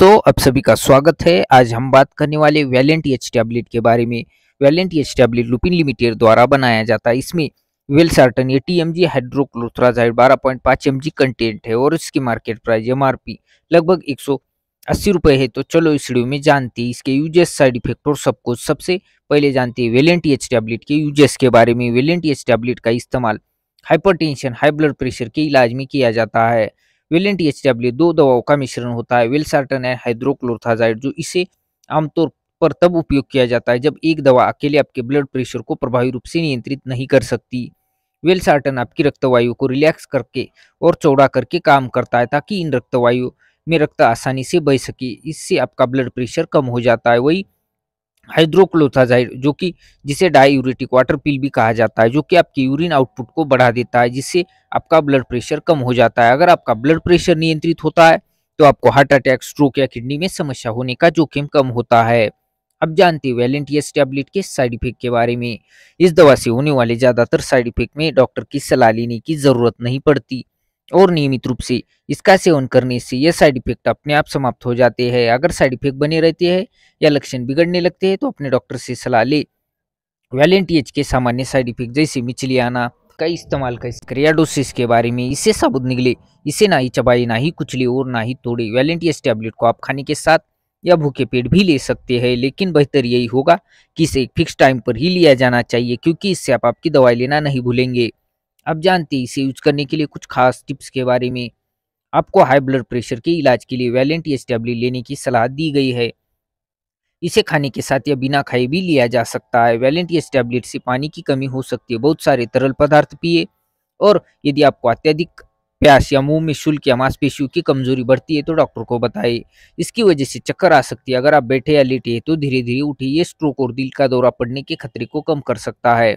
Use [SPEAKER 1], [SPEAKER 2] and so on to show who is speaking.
[SPEAKER 1] दोस्तों आप सभी का स्वागत है आज हम बात करने वाले वैलेंट एच टैबलेट के बारे में Valent H tablet Lupin Limited द्वारा बनाया जाता है इसमें valsartan eighty M G hydrochlorothiazide बारह पॉइंट पाँच एम जी कंटेंट है और इसकी market price M R P लगभग एक सौ अस्सी रुपये है तो चलो इस वीडियो में जानते हैं इसके यूजेस साइड इफेक्ट और सब कुछ सबसे पहले जानते हैं वेलेंट एच टैबलेट के यूजेस के बारे में वेलेंट एच टैबलेट का इस्तेमाल हाइपरटेंशन हाई ब्लड प्रेशर के इलाज में किया जाता है वेलेंट एच डब्ल्यू दो दवाओं का मिश्रण होता है वेलसार्टन एंड हाइड्रोक्लोरथाजाइड जो इसे आमतौर पर तब उपयोग किया जाता है जब एक दवा अकेले आपके ब्लड प्रेशर को प्रभावी रूप से नियंत्रित नहीं कर सकती वेलसार्टन आपकी रक्तवायु को रिलैक्स करके और चौड़ा करके काम करता है ताकि इन रक्तवायु में रक्त आसानी से बह सके इससे आपका ब्लड प्रेशर कम हो जाता है वही हाइड्रोक्लोथाजाइड जो कि जिसे डाई वाटर पिल भी कहा जाता है जो कि आपकी यूरिन आउटपुट को बढ़ा देता है जिससे आपका ब्लड प्रेशर कम हो जाता है अगर आपका ब्लड प्रेशर नियंत्रित होता है तो आपको हार्ट अटैक स्ट्रोक या किडनी में समस्या होने का जोखिम कम होता है अब जानते हैं वैलेंटियस टैबलेट के साइड इफेक्ट के बारे में इस दवा से होने वाले ज़्यादातर साइड इफेक्ट में डॉक्टर की सलाह लेने की ज़रूरत नहीं पड़ती और नियमित रूप से इसका सेवन करने से यह साइड इफेक्ट अपने आप समाप्त हो जाते हैं अगर साइड इफेक्ट बने रहते हैं या लक्षण बिगड़ने लगते हैं तो अपने डॉक्टर से सलाह ले वैलेंट के सामान्य साइड इफेक्ट जैसे मिचली आना का इस्तेमाल का क्रियाडोसिस के बारे में इसे साबुत निकले इसे ना ही चबाए ना ही कुचले और ना ही तोड़े वैलेंट टैबलेट को आप खाने के साथ या भूखे पेट भी ले सकते हैं लेकिन बेहतर यही होगा कि इसे एक फिक्स टाइम पर ही लिया जाना चाहिए क्योंकि इससे आप आपकी दवाई लेना नहीं भूलेंगे अब जानते हैं इसे यूज करने के लिए कुछ खास टिप्स के बारे में आपको हाई ब्लड प्रेशर के इलाज के लिए वैलेंट या लेने की सलाह दी गई है इसे खाने के साथ या बिना खाए भी लिया जा सकता है वैलेंट या स्टेबलेट से पानी की कमी हो सकती है बहुत सारे तरल पदार्थ पिए और यदि आपको अत्यधिक प्यास या मुंह में शुल्क या मांसपेशियों की कमजोरी बढ़ती है तो डॉक्टर को बताएं इसकी वजह से चक्कर आ सकती है अगर आप बैठे या लेटे तो धीरे धीरे उठिए स्ट्रोक और दिल का दौरा पड़ने के खतरे को कम कर सकता है